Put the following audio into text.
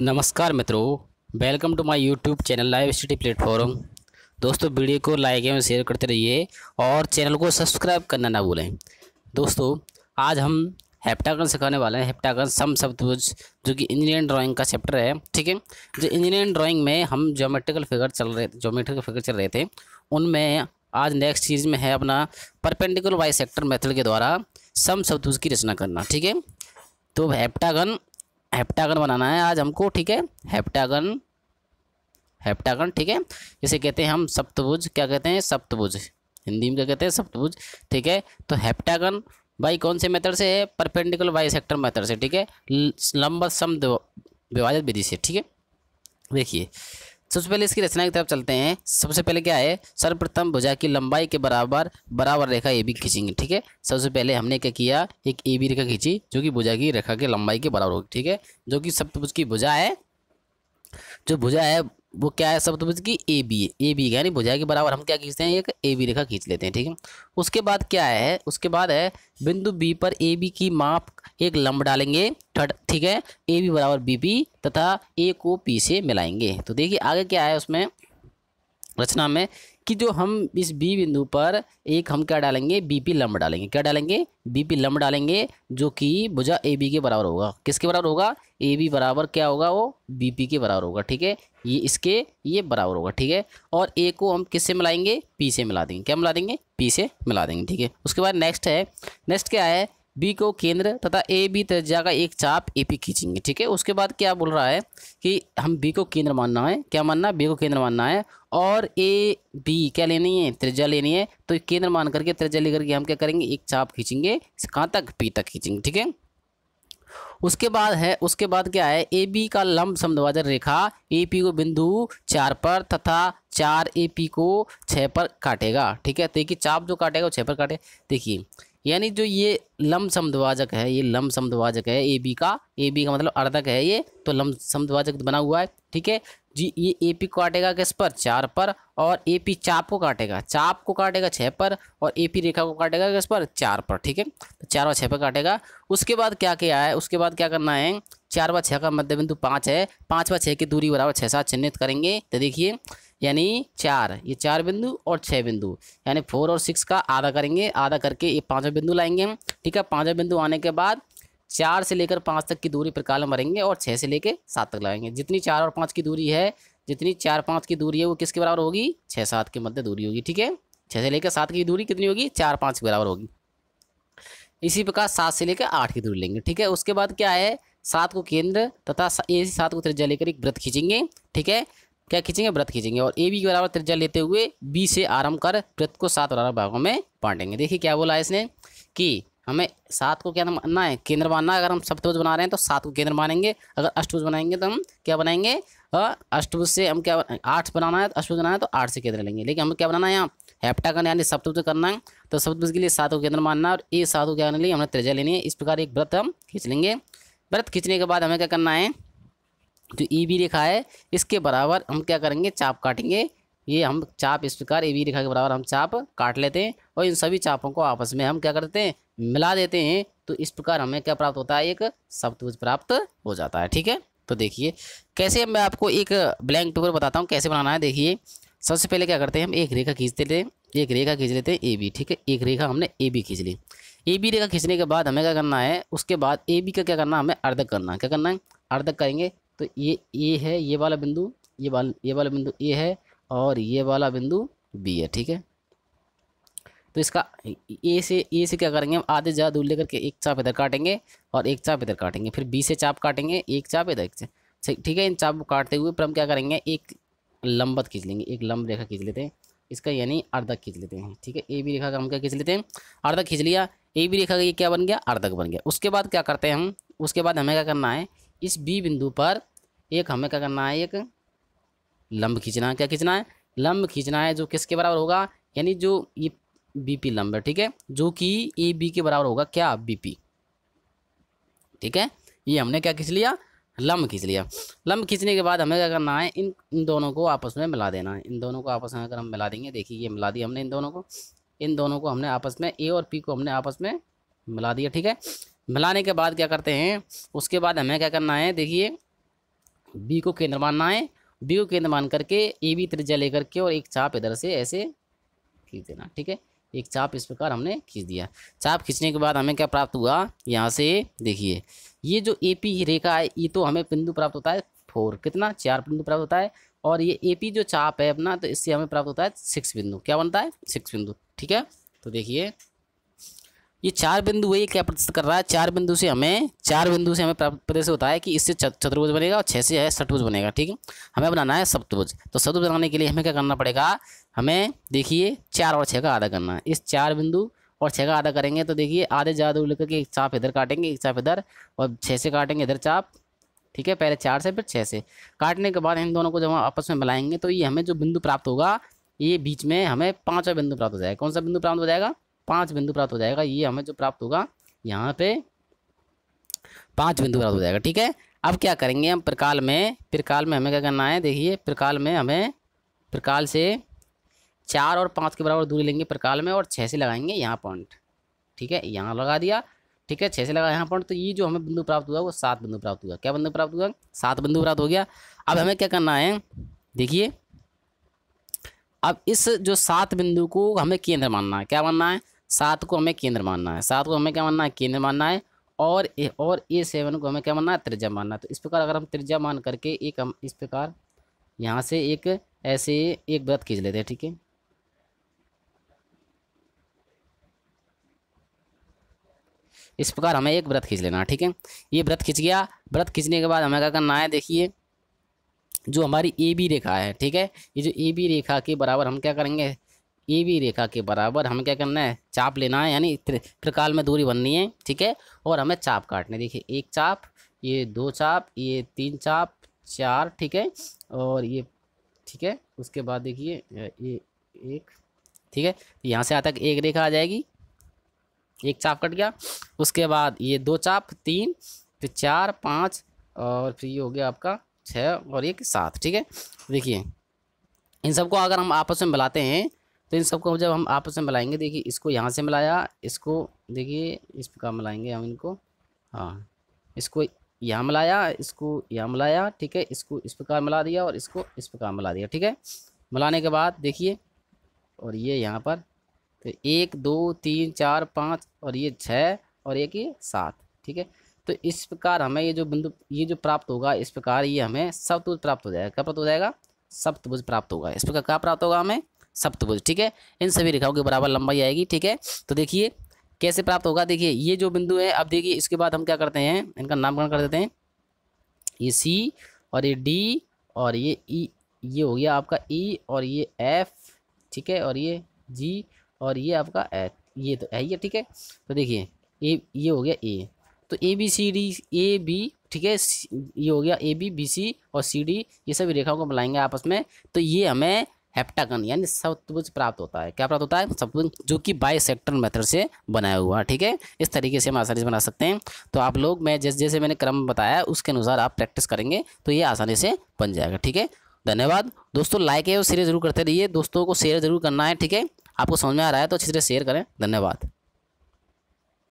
नमस्कार मित्रों welcome to my YouTube channel live study platform दोस्तों वीडियो को लाइक एवं शेयर करते रहिए और चैनल को सब्सक्राइब करना ना भूलें दोस्तों आज हम हेप्टागन सिखाने वाले हैं हेप्टागन सम शब्दभुज जो कि इंजीनियरिंग ड्राइंग का चैप्टर है ठीक है जो इंजीनियरिंग ड्राइंग में हम जोमेट्रिकल फिगर चल रहे जोमेट्रिकल फिगर चल रहे थे उनमें आज नेक्स्ट चीज़ में है अपना परपेंडिकुलर वाई सेक्टर मेथड के द्वारा सम शब्दभुज की रचना करना ठीक है तो हेप्टागन हेप्टागन बनाना है आज हमको ठीक है हेप्टागन हेप्टागन ठीक है इसे कहते हैं हम सप्तभुज क्या कहते हैं सप्तभुज हिंदी में क्या कहते हैं सप्तभुज ठीक है तो हेप्टागन भाई कौन से मेथड से है परपेंडिकुलर बाई सेक्टर मेथड से ठीक है लंबा सम विभाजित विधि से ठीक है देखिए सबसे पहले इसकी रचना की तरफ चलते हैं सबसे पहले क्या है सर्वप्रथम भुजा की लंबाई के बराबर बराबर रेखा ए बी खींचेंगे ठीक है सबसे पहले हमने क्या किया एक ए बी रेखा खींची जो कि भुजा की रेखा के लंबाई के बराबर होगी ठीक है जो कि सप्तभुज की भुजा है जो भुजा है वो क्या है शब्दभुज की ए बी ए बी यानी भुजा के बराबर हम क्या खींचते हैं एक ए बी रेखा खींच लेते हैं ठीक है उसके बाद क्या है उसके बाद है बिंदु बी पर ए बी की माप एक लंब डालेंगे थर्ड ठीक है ए बी बराबर बी बी तथा ए को पी से मिलाएंगे तो देखिए आगे क्या है उसमें रचना में कि जो हम इस बी बिंदु पर एक हम क्या डालेंगे बीपी लंब डालेंगे क्या डालेंगे बीपी लंब डालेंगे जो कि भुजा ए बी के बराबर होगा किसके बराबर होगा ए बी बराबर क्या होगा वो बीपी के बराबर होगा ठीक है ये इसके ये बराबर होगा ठीक है और ए को हम किससे मिलाएंगे पी से मिला देंगे क्या मिला देंगे पी से मिला देंगे ठीक है उसके बाद नेक्स्ट है नेक्स्ट क्या है बी को केंद्र तथा ए बी त्रिज्या का एक चाप ए पी खींचेंगे ठीक है उसके बाद क्या बोल रहा है कि हम बी को केंद्र मानना है क्या मानना है बी को केंद्र मानना है और ए बी क्या लेनी है त्रिज्या लेनी है तो केंद्र मान करके त्रिज्या लेकर के हम क्या करेंगे एक चाप खींचेंगे कहाँ तक पी तक खींचेंगे ठीक है उसके बाद है उसके बाद क्या है ए बी का लंब समद्वाजक रेखा ए पी को बिंदु चार पर तथा चार ए पी को छः पर काटेगा ठीक है तो देखिए चाप जो काटेगा वो छः पर काटे देखिए यानी जो ये लम समद्वाजक है ये लम समद्वाजक है ए बी का ए बी का मतलब अर्धक है ये तो लम समद्वाजक बना हुआ है ठीक है जी ये ए पी को काटेगा किस पर चार पर और ए पी चाप को काटेगा चाप को काटेगा छः पर और ए पी रेखा को काटेगा किस पर चार पर ठीक है तो चार व छः पर काटेगा उसके बाद क्या किया है उसके बाद क्या करना है चार व छः का मध्य बिंदु पाँच है पाँच व छः की दूरी बराबर छः सात चिन्हित करेंगे तो देखिए यानी चार ये चार बिंदु और छः बिंदु यानी फोर और सिक्स का आधा करेंगे आधा करके ये पाँचों बिंदु लाएंगे हम ठीक है पाँचों बिंदु आने के बाद चार से लेकर पाँच तक की दूरी पर कालम भरेंगे और छः से लेकर सात तक लगाएंगे जितनी चार और पाँच की दूरी है जितनी चार पाँच की दूरी है वो किसके बराबर होगी छः सात के मध्य दूरी होगी ठीक है छः से लेकर सात की दूरी कितनी होगी चार पाँच के बराबर होगी इसी प्रकार सात से लेकर आठ की दूरी लेंगे ठीक है उसके बाद क्या है सात को केंद्र तथा इसी सात को त्रिज्या लेकर एक वृत्त खींचेंगे ठीक है क्या खींचेंगे व्रत खींचेंगे और ए बी के बराबर त्रिज्या लेते हुए बी से आरंभ कर व्रत को सात बराबर भागों में बांटेंगे देखिए क्या बोला है इसने कि हमें सात को क्या मानना है केंद्र मानना है अगर हम सप्तभुज बना रहे हैं तो सात को केंद्र मानेंगे अगर अष्टभुज बनाएंगे तो हम क्या बनाएंगे अष्टभुज से हम क्या आठ बनाना है तो अष्टभुज बनाना है तो आठ से केंद्र लेंगे लेकिन हमें क्या बनाना है यहाँ करना यानी सप्तभुज करना है तो सप्तभुज के लिए सात को केंद्र मानना है और ए सात को क्या करने लिए हमें त्रिज्या लेनी है इस प्रकार एक व्रत हम खींच लेंगे व्रत खींचने के बाद हमें क्या करना है जो ई बी रेखा है इसके बराबर हम क्या करेंगे चाप काटेंगे ये हम चाप इस प्रकार ए e बी रेखा के बराबर हम चाप काट लेते हैं और इन सभी चापों को आपस में हम क्या करते हैं मिला देते हैं तो इस प्रकार हमें क्या प्राप्त होता है एक सप्तभुज प्राप्त हो जाता है ठीक है तो देखिए कैसे मैं आपको एक ब्लैंक पेपर बताता हूँ कैसे बनाना है देखिए सबसे पहले क्या करते हैं हम एक रेखा खींच लेते हैं एक रेखा खींच लेते हैं ए बी ठीक है एक रेखा हमने ए बी खींच ली ए बी रेखा खींचने के बाद हमें क्या करना है उसके बाद ए बी का क्या करना है हमें अर्धक करना है क्या करना है अर्धक करेंगे तो ये ए है ये वाला बिंदु ये वाला ये वाला बिंदु ए है और ये वाला बिंदु बी है ठीक है तो इसका ए से ए से क्या करेंगे हम आधे ज़्यादा दूर लेकर के एक चाप इधर काटेंगे और एक चाप इधर काटेंगे फिर बी से चाप काटेंगे एक चाप इधर से ठीक है इन चाप काटते हुए फिर हम क्या करेंगे एक लंबत खींच लेंगे एक लंब रेखा खींच लेते हैं इसका यानी अर्धक खींच लेते हैं ठीक है ए बी रेखा का हम क्या खींच लेते हैं अर्धक खींच लिया ए बी रेखा का ये क्या बन गया अर्धक बन गया उसके बाद क्या करते हैं हम उसके बाद हमें क्या करना है इस बी बिंदु पर एक हमें क्या करना है एक लंब खींचना है क्या खींचना है लंब खींचना है जो किसके बराबर होगा यानी जो ये बीपी लंब है ठीक है जो कि ए बी के बराबर होगा क्या बीपी ठीक है ये हमने क्या खींच लिया लंब खींच लिया लंब खींचने के बाद हमें क्या करना है इन इन दोनों को आपस में मिला देना है इन दोनों को आपस में अगर हम मिला देंगे देखिए ये मिला दिया हमने इन दोनों को इन दोनों को हमने आपस में ए और पी को हमने आपस में मिला दिया ठीक है मिलाने के बाद क्या करते हैं उसके बाद हमें क्या करना है देखिए बी को केंद्र मानना है बी को केंद्र मान करके ए बी त्रिज्या लेकर के और एक चाप इधर से ऐसे खींच देना ठीक है एक चाप इस प्रकार हमने खींच दिया चाप खींचने के बाद हमें क्या प्राप्त हुआ यहाँ से देखिए ये जो ए पी रेखा है ये तो हमें बिंदु प्राप्त होता है फोर कितना चार बिंदु प्राप्त होता है और ये ए पी जो चाप है अपना तो इससे हमें प्राप्त होता है सिक्स बिंदु क्या बनता है सिक्स बिंदु ठीक है तो देखिए ये चार बिंदु है ये क्या प्रदर्शित कर रहा है चार बिंदु से हमें चार बिंदु से हमें प्रदेश होता है कि इससे चतुर्भुज बनेगा और छः से है षटभुज बनेगा ठीक है हमें बनाना है सप्तभुज तो सप्तभुज बनाने के लिए हमें क्या करना पड़ेगा हमें देखिए चार और छः का आधा करना है इस चार बिंदु और छः का आधा करेंगे तो देखिए आधे ज़्यादा लेकर के एक चाप इधर काटेंगे एक चाप इधर और छः से काटेंगे इधर चाप ठीक है पहले चार से फिर छः से काटने के बाद इन दोनों को जब हम आपस में मिलाएंगे तो ये हमें जो बिंदु प्राप्त होगा ये बीच में हमें पाँचवा बिंदु प्राप्त हो जाएगा कौन सा बिंदु प्राप्त हो जाएगा पांच बिंदु प्राप्त हो जाएगा ये हमें जो प्राप्त होगा यहाँ पे पांच बिंदु प्राप्त हो जाएगा ठीक है अब क्या करेंगे हम प्रकाल में प्रकाल में हमें क्या करना है देखिए प्रकाल में हमें प्रकाल से चार और पाँच के बराबर दूरी लेंगे प्रकाल में और छः से लगाएंगे यहाँ पॉइंट ठीक है यहाँ लगा दिया ठीक है छः से लगा यहाँ पॉइंट तो ये जो हमें बिंदु प्राप्त हुआ वो सात बिंदु प्राप्त हुआ क्या बिंदु प्राप्त हुआ सात बिंदु प्राप्त हो गया अब हमें क्या करना है देखिए अब इस जो सात बिंदु को हमें केंद्र मानना है क्या मानना है सात को हमें केंद्र मानना है सात को हमें क्या मानना है केंद्र मानना है और ए और ए सेवन को हमें क्या मानना है त्रिज्या मानना है तो इस प्रकार अगर हम त्रिज्या मान करके एक हम इस प्रकार यहाँ से एक ऐसे एक व्रत खींच लेते हैं ठीक है इस प्रकार हमें एक व्रत खींच लेना है ठीक है ये व्रत खींच गया व्रत खींचने के बाद हमें क्या करना है देखिए जो हमारी ए बी रेखा है ठीक है ये जो ए बी रेखा के बराबर हम क्या करेंगे ए बी रेखा के बराबर हमें क्या करना है चाप लेना है यानी त्रिकाल में दूरी बननी है ठीक है और हमें चाप काटना है देखिए एक चाप ये दो चाप ये तीन चाप चार ठीक है और ये ठीक है उसके बाद देखिए ये एक ठीक है यहाँ से आ तक एक रेखा आ जाएगी एक चाप कट गया उसके बाद ये दो चाप तीन फिर चार पाँच और फिर ये हो गया आपका छः और एक सात ठीक है देखिए इन सबको अगर हम आपस में मिलाते हैं तो इन सबको जब हम आपस में मिलाएंगे देखिए इसको यहाँ से मिलाया इसको देखिए इस प्रकार मिलाएंगे हम इनको हाँ इसको यहाँ मिलाया इसको यहाँ मिलाया ठीक है इसको इस प्रकार मिला दिया और इसको इस प्रकार मिला दिया ठीक है मिलाने के बाद देखिए और ये यहाँ पर तो एक दो तीन चार पाँच और ये छः और एक ये सात ठीक है तो इस प्रकार हमें ये जो बिंदु ये जो प्राप्त होगा इस प्रकार ये हमें सप्तभुज प्राप्त हो जाएगा क्या प्राप्त हो जाएगा सप्तभुज प्राप्त होगा इस प्रकार क्या प्राप्त होगा हमें सप्तभुज ठीक है इन सभी रेखाओं के बराबर लंबाई आएगी ठीक है तो देखिए कैसे प्राप्त होगा देखिए ये जो बिंदु है अब देखिए इसके बाद हम क्या करते हैं इनका नामकरण कर देते हैं ये सी और ये डी और ये ई e, ये हो गया आपका ई e और ये एफ ठीक है और ये जी और ये आपका एच ये तो है ही ठीक है तो देखिए ए ये हो गया ए तो A B C D A B ठीक है ये हो गया ए बी बी सी और सी डी ये सभी रेखाओं को मिलाएंगे आपस में तो ये हमें हेप्टागन यानी सप्तभुज प्राप्त होता है क्या प्राप्त होता है सप्तभुज जो कि बाई सेक्टर मेथड से बनाया हुआ ठीक है इस तरीके से हम आसानी से बना सकते हैं तो आप लोग मैं जैसे जैसे मैंने क्रम बताया उसके अनुसार आप प्रैक्टिस करेंगे तो ये आसानी से बन जाएगा ठीक है धन्यवाद दोस्तों लाइक है और शेयर जरूर करते रहिए दोस्तों को शेयर जरूर करना है ठीक है आपको समझ में आ रहा है तो अच्छी से शेयर करें धन्यवाद